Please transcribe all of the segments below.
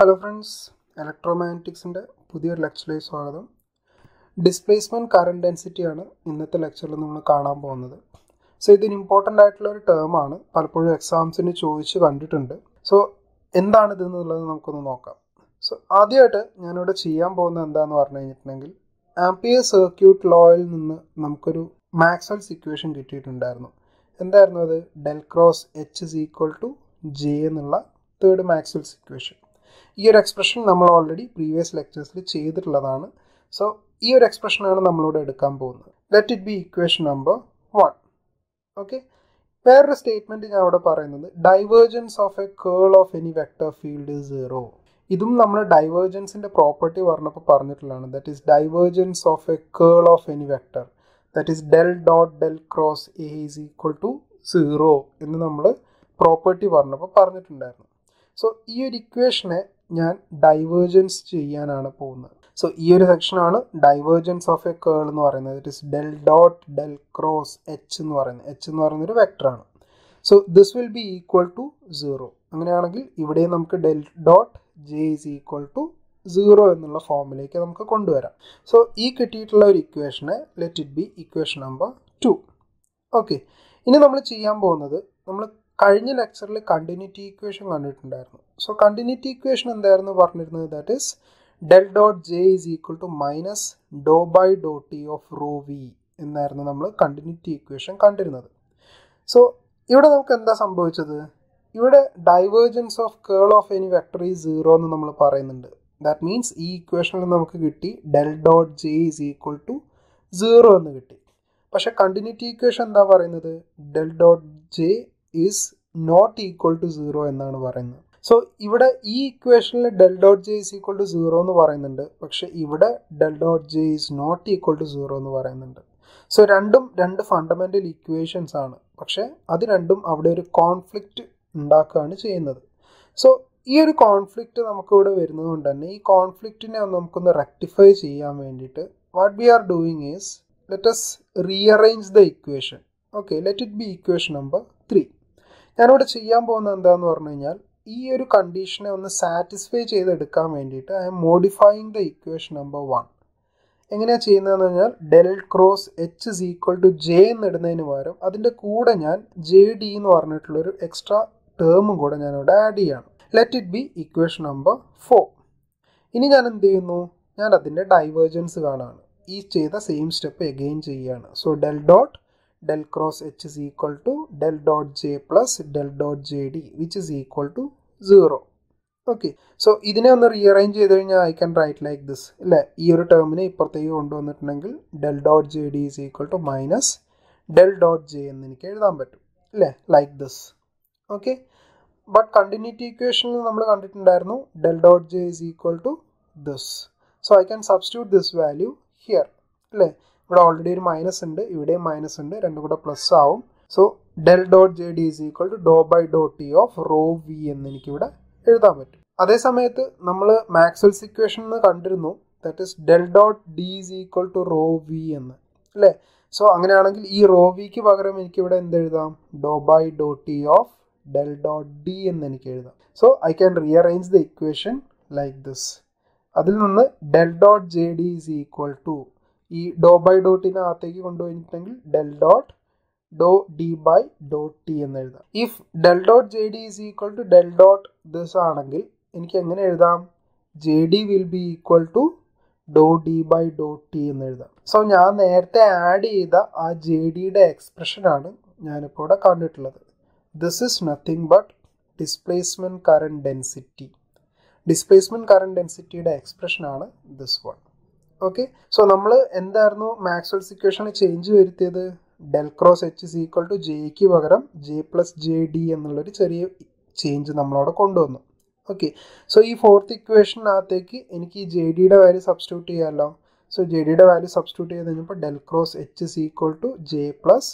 Hello friends ഇലക്ട്രോമാഗ്നറ്റിക്സിൻ്റെ പുതിയൊരു ലെക്ചറിലേക്ക് സ്വാഗതം displacement current ഡെൻസിറ്റിയാണ് ഇന്നത്തെ ലെക്ചറിൽ നമ്മൾ കാണാൻ പോകുന്നത് സോ ഇതിന് ഇമ്പോർട്ടൻ്റ് ആയിട്ടുള്ള ഒരു ടേമാണ് പലപ്പോഴും എക്സാംസിന് ചോദിച്ച് കണ്ടിട്ടുണ്ട് സോ എന്താണ് ഇത് എന്നുള്ളത് നമുക്കൊന്ന് നോക്കാം സോ ആദ്യമായിട്ട് ഞാനിവിടെ ചെയ്യാൻ പോകുന്നത് എന്താണെന്ന് പറഞ്ഞു കഴിഞ്ഞിട്ടുണ്ടെങ്കിൽ ആംപിയർ സർക്യൂട്ട് ലോയിൽ നിന്ന് നമുക്കൊരു മാക്സൽ ഇക്വേഷൻ കിട്ടിയിട്ടുണ്ടായിരുന്നു എന്തായിരുന്നു അത് del cross H is equal to J എന്നുള്ള തേർഡ് മാക്സൽ ഇക്വേഷൻ ഈ ഒരു എക്സ്പ്രഷൻ നമ്മൾ ഓൾറെഡി പ്രീവിയസ് ലെക്ചേഴ്സിൽ ചെയ്തിട്ടുള്ളതാണ് സോ ഈ ഒരു എക്സ്പ്രഷനാണ് നമ്മളിവിടെ എടുക്കാൻ പോകുന്നത് let it be equation number one okay വേറൊരു സ്റ്റേറ്റ്മെൻറ്റ് ഞാൻ അവിടെ പറയുന്നത് divergence of a curl of any vector field is zero ഇതും നമ്മൾ ഡൈവേർജൻസിൻ്റെ പ്രോപ്പർട്ടി പറഞ്ഞപ്പോൾ പറഞ്ഞിട്ടുള്ളതാണ് that is divergence of a curl of any vector that is del dot del cross A is equal to zero എന്ന് നമ്മൾ property പറഞ്ഞപ്പോൾ പറഞ്ഞിട്ടുണ്ടായിരുന്നു so ഈ ഒരു ഇക്വേഷനെ ഞാൻ ഡൈവേർജൻസ് ചെയ്യാനാണ് പോകുന്നത് സോ ഈ ഒരു സെക്ഷനാണ് ഡൈവേർജൻസ് ഓഫ് എ കേൾ എന്ന് പറയുന്നത് it is del dot del cross H എന്ന് പറയുന്നത് എച്ച് എന്ന് പറയുന്നൊരു വെക്ടറാണ് so this will be equal to zero അങ്ങനെയാണെങ്കിൽ ഇവിടെ നമുക്ക് del dot J is equal to zero എന്നുള്ള ഫോമിലേക്ക് നമുക്ക് കൊണ്ടുവരാം സോ ഈ കിട്ടിയിട്ടുള്ള ഒരു ഇക്വേഷനെ let it be equation number two okay ഇനി നമ്മൾ ചെയ്യാൻ പോകുന്നത് നമ്മൾ കഴിഞ്ഞ ലെക്ചറിൽ കണ്ടിന്യൂറ്റി ഇക്വേഷൻ കണ്ടിട്ടുണ്ടായിരുന്നു സോ കണ്ടിന്യൂറ്റി ഇക്വേഷൻ എന്തായിരുന്നു പറഞ്ഞിരുന്നത് that is del dot J is equal to minus dou by dou t of rho v എന്നായിരുന്നു നമ്മൾ കണ്ടിന്യൂറ്റി ഇക്വേഷൻ കണ്ടിരുന്നത് സോ ഇവിടെ നമുക്ക് എന്താ സംഭവിച്ചത് ഇവിടെ divergence of curl of any vector is zero എന്ന് നമ്മൾ പറയുന്നുണ്ട് ദാറ്റ് മീൻസ് ഈ ഇക്വേഷനിൽ നമുക്ക് കിട്ടി del dot J is equal to zero എന്ന് കിട്ടി പക്ഷേ കണ്ടിന്യൂറ്റി ഇക്വേഷൻ എന്താ പറയുന്നത് del dot J is not equal to zero എന്നാണ് പറയുന്നത് സോ ഇവിടെ ഈ ഇക്വേഷനിൽ del dot J is equal to zero എന്ന് പറയുന്നുണ്ട് പക്ഷെ ഇവിടെ del dot J is not equal to zero എന്ന് പറയുന്നുണ്ട് സോ രണ്ടും രണ്ട് ഫണ്ടമെൻ്റൽ ഇക്വേഷൻസ് ആണ് പക്ഷെ അത് രണ്ടും അവിടെ ഒരു കോൺഫ്ലിക്റ്റ് ഉണ്ടാക്കുകയാണ് ചെയ്യുന്നത് സോ ഈ ഒരു കോൺഫ്ലിക്റ്റ് നമുക്കിവിടെ വരുന്നത് കൊണ്ട് തന്നെ ഈ കോൺഫ്ലിക്റ്റിനെ നമുക്കൊന്ന് റെക്ടിഫൈ ചെയ്യാൻ വേണ്ടിയിട്ട് what we are doing is let us rearrange the equation okay let it be equation number three ഞാനിവിടെ ചെയ്യാൻ പോകുന്നത് എന്താന്ന് പറഞ്ഞു കഴിഞ്ഞാൽ ഈ ഒരു കണ്ടീഷനെ ഒന്ന് സാറ്റിസ്ഫൈ ചെയ്തെടുക്കാൻ വേണ്ടിയിട്ട് I'm modifying the equation number one എങ്ങനെയാണ് ചെയ്യുന്നതെന്ന് പറഞ്ഞാൽ del cross H is equal to J എന്നിടുന്നതിന് പകരം അതിൻ്റെ കൂടെ ഞാൻ ജെ ഡി എന്ന് പറഞ്ഞിട്ടുള്ളൊരു എക്സ്ട്രാ ടേമും കൂടെ ഞാനിവിടെ ആഡ് ചെയ്യണം let it be equation number four ഇനി ഞാൻ എന്ത് ചെയ്യുന്നു ഞാൻ അതിൻ്റെ ഡൈവേർജൻസ് കാണുകയാണ് ഈ ചെയ്ത സെയിം സ്റ്റെപ്പ് എഗെയിൻ ചെയ്യുകയാണ് so del dot del cross H is equal to del dot J del dot dot JD which is equal to 0. Okay so ഇതിനെ ഒന്ന് റീഅറേഞ്ച് ചെയ്ത് കഴിഞ്ഞാൽ I can write like this അല്ലേ ഈ ഒരു ടേമിനെ ഇപ്പുറത്തേക്ക് കൊണ്ടുവന്നിട്ടുണ്ടെങ്കിൽ del dot J D is equal to minus del dot J എന്ന് എനിക്ക് എഴുതാൻ പറ്റും അല്ലേ like this okay but continuity ഇക്വേഷനിൽ നമ്മൾ കണ്ടിട്ടുണ്ടായിരുന്നു del dot J is equal to this so I can substitute this value here അല്ലേ ഇവിടെ ഓൾറെഡി ഒരു മൈനസ് ഉണ്ട് ഇവിടെയും മൈനസ് ഉണ്ട് രണ്ടും കൂടെ പ്ലസ് ആവും so del dot J D is equal to dou by dot t of rho v എന്ന് എനിക്കിവിടെ എഴുതാൻ പറ്റും അതേ സമയത്ത് നമ്മൾ മാക്സ്വൽസ് ഇക്വേഷൻ എന്ന് കണ്ടിരുന്നു that is del dot D is equal to rho v എന്ന് അല്ലേ സോ അങ്ങനെയാണെങ്കിൽ ഈ റോ വിക്ക് പകരം എനിക്കിവിടെ എന്ത് എഴുതാം dou by dou t of del dot D എന്ന് എനിക്ക് എഴുതാം so I can arrange the equation like this അതിൽ നിന്ന് del dot J D is equal to ഈ ഡോ ബൈ ഡോട്ടിനെ അകത്തേക്ക് കൊണ്ടുപോയിട്ടുണ്ടെങ്കിൽ del dot dou D by dot t എന്ന് എഴുതാം if del dot J D is equal to del dot this ആണെങ്കിൽ എനിക്ക് എങ്ങനെ എഴുതാം J D will be equal to dou D by dot t എന്ന് എഴുതാം സോ ഞാൻ നേരത്തെ ആഡ് ചെയ്ത ആ ജെ ഡിയുടെ എക്സ്പ്രഷനാണ് ഞാനിപ്പോൾ ഇവിടെ കണ്ടിട്ടുള്ളത് this is nothing but displacement current density displacement current ഡെൻസിറ്റിയുടെ എക്സ്പ്രഷനാണ് ദിസ് വൺ ഓക്കെ സോ നമ്മൾ എന്തായിരുന്നു മാക്സ്വൽ സിക്വേഷൻ ചേഞ്ച് വരുത്തിയത് del cross H is equal to ജെക്ക് പകരം ജെ പ്ലസ് ജെ ഡി എന്നുള്ളൊരു ചെറിയ ചേഞ്ച് നമ്മളവിടെ കൊണ്ടുവന്നു ഓക്കെ സോ ഈ ഫോർത്ത് ഇക്വേഷനകത്തേക്ക് എനിക്ക് ഈ ജെ ഡിയുടെ വാല്യൂ സബ്സ്റ്റിറ്റ്യൂട്ട് ചെയ്യാമല്ലോ സോ ജെ ഡിയുടെ വാല്യൂ സബ്സ്റ്റിറ്റ്യൂട്ട് ചെയ്ത് കഴിഞ്ഞപ്പോൾ del cross H is equal to J plus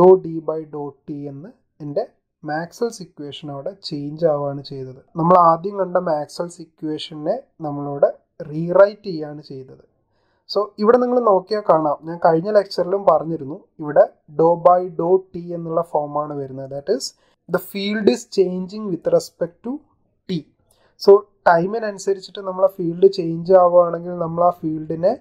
dou D by dou t എന്ന് എൻ്റെ മാക്സൽസ് ഇക്വേഷൻ അവിടെ ചേഞ്ച് ആവുകയാണ് ചെയ്തത് നമ്മൾ ആദ്യം കണ്ട മാക്സൽസ് ഇക്വേഷനെ നമ്മളിവിടെ റീറൈറ്റ് ചെയ്യുകയാണ് ചെയ്തത് സോ ഇവിടെ നിങ്ങൾ നോക്കിയാൽ കാണാം ഞാൻ കഴിഞ്ഞ ലെക്ചറിലും പറഞ്ഞിരുന്നു ഇവിടെ ഡോ ബൈ ഡോ ടി എന്നുള്ള ഫോമാണ് വരുന്നത് that is the field is changing with respect to t so ടൈമിനനുസരിച്ചിട്ട് നമ്മൾ ആ ഫീൽഡ് ചേഞ്ച് ആവുകയാണെങ്കിൽ നമ്മൾ ആ ഫീൽഡിനെ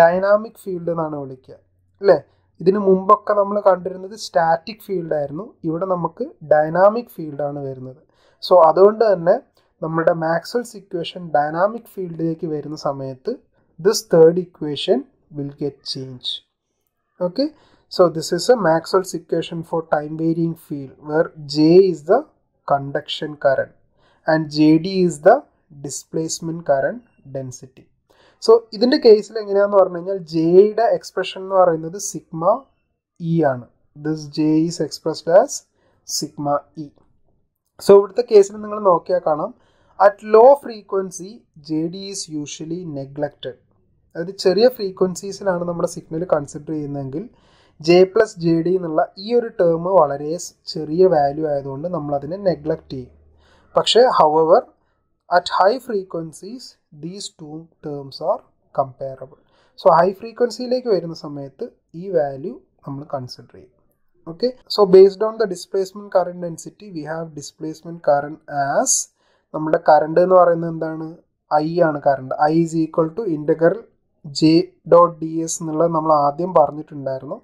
ഡൈനാമിക് ഫീൽഡ് എന്നാണ് വിളിക്കുക അല്ലേ ഇതിന് മുമ്പൊക്കെ നമ്മൾ കണ്ടിരുന്നത് സ്റ്റാറ്റിക് ഫീൽഡായിരുന്നു ഇവിടെ നമുക്ക് ഡൈനാമിക് ഫീൽഡാണ് വരുന്നത് സോ അതുകൊണ്ട് തന്നെ നമ്മുടെ മാക്സ്വൽസ് ഇക്വേഷൻ ഡൈനാമിക് ഫീൽഡിലേക്ക് വരുന്ന സമയത്ത് this third equation will get changed okay so this is a maxwell's equation for time varying field where j is the conduction current and jd is the displacement current density so in the case like j the expression sigma e this j is expressed as sigma e so in the case at low frequency jd is usually neglected അതായത് ചെറിയ ഫ്രീക്വൻസീസിലാണ് നമ്മുടെ signal consider ചെയ്യുന്നതെങ്കിൽ J plus J D എന്നുള്ള ഈ ഒരു term വളരെ ചെറിയ വാല്യൂ ആയതുകൊണ്ട് നമ്മളതിനെ നെഗ്ലക്റ്റ് ചെയ്യും പക്ഷേ however at high frequencies these two terms are comparable so high ഫ്രീക്വൻസിയിലേക്ക് വരുന്ന സമയത്ത് ഈ വാല്യൂ നമ്മൾ കൺസിഡർ ചെയ്യും okay so based on the displacement current density we have displacement current as നമ്മുടെ കറണ്ട് എന്ന് പറയുന്നത് എന്താണ് ഐ ആണ് current I is equal to integral J dot d s എന്നുള്ളത് നമ്മൾ ആദ്യം പറഞ്ഞിട്ടുണ്ടായിരുന്നു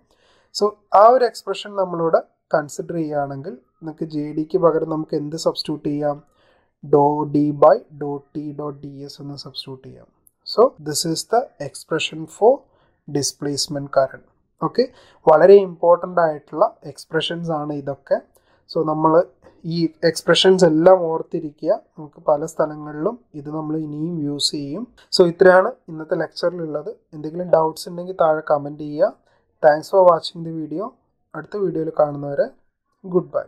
സോ ആ ഒരു എക്സ്പ്രഷൻ നമ്മളോട് കൺസിഡർ ചെയ്യുകയാണെങ്കിൽ നമുക്ക് ജെ ഡിക്ക് പകരം നമുക്ക് എന്ത് സബ്സ്റ്റിറ്റ്യൂട്ട് ചെയ്യാം dou D by dou t dot d s എന്ന് സബ്സ്റ്റിറ്റ്യൂട്ട് ചെയ്യാം so this is the expression for displacement current okay വളരെ ഇമ്പോർട്ടൻ്റ് ആയിട്ടുള്ള എക്സ്പ്രഷൻസ് ആണ് ഇതൊക്കെ സോ നമ്മൾ ഈ എക്സ്പ്രഷൻസ് എല്ലാം ഓർത്തിരിക്കുക നമുക്ക് പല സ്ഥലങ്ങളിലും ഇത് നമ്മൾ ഇനിയും യൂസ് ചെയ്യും സോ ഇത്രയാണ് ഇന്നത്തെ ലെക്ചറിലുള്ളത് എന്തെങ്കിലും ഡൗട്ട്സ് ഉണ്ടെങ്കിൽ താഴെ കമൻറ്റ് ചെയ്യുക thanks for watching the video അടുത്ത വീഡിയോയിൽ കാണുന്നവരെ ഗുഡ് ബൈ